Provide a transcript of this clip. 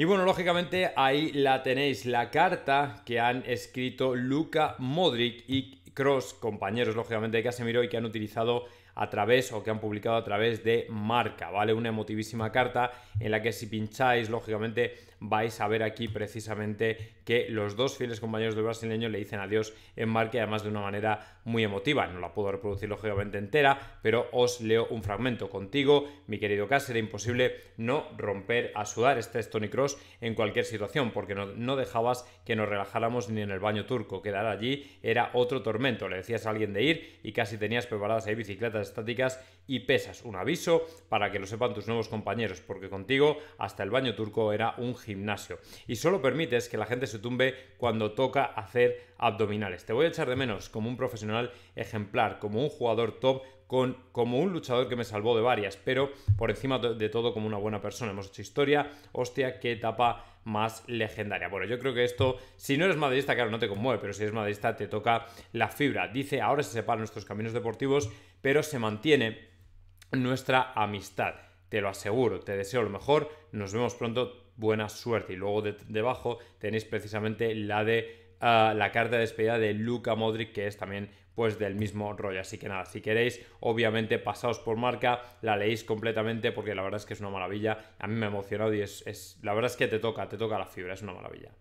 Y bueno, lógicamente ahí la tenéis, la carta que han escrito Luca Modric y Cross, compañeros lógicamente de Casemiro y que han utilizado a través o que han publicado a través de marca, ¿vale? Una emotivísima carta en la que si pincháis, lógicamente vais a ver aquí precisamente que los dos fieles compañeros del brasileño le dicen adiós en marca y además de una manera muy emotiva. No la puedo reproducir lógicamente entera, pero os leo un fragmento contigo, mi querido Cas, era imposible no romper a sudar este Tony Cross en cualquier situación, porque no, no dejabas que nos relajáramos ni en el baño turco. Quedar allí era otro tormento le decías a alguien de ir y casi tenías preparadas ahí bicicletas estáticas y pesas. Un aviso para que lo sepan tus nuevos compañeros, porque contigo hasta el baño turco era un gimnasio. Y solo permites que la gente se tumbe cuando toca hacer abdominales. Te voy a echar de menos como un profesional ejemplar, como un jugador top como un luchador que me salvó de varias, pero por encima de todo como una buena persona. Hemos hecho historia, hostia, qué etapa más legendaria. Bueno, yo creo que esto, si no eres madridista, claro, no te conmueve, pero si eres madridista te toca la fibra. Dice, ahora se separan nuestros caminos deportivos, pero se mantiene nuestra amistad. Te lo aseguro, te deseo lo mejor, nos vemos pronto, buena suerte. Y luego de, debajo tenéis precisamente la de la carta de despedida de Luca Modric, que es también pues del mismo rollo. Así que nada, si queréis, obviamente pasaos por marca, la leéis completamente porque la verdad es que es una maravilla. A mí me ha emocionado y es la verdad es que te toca, te toca la fibra, es una maravilla.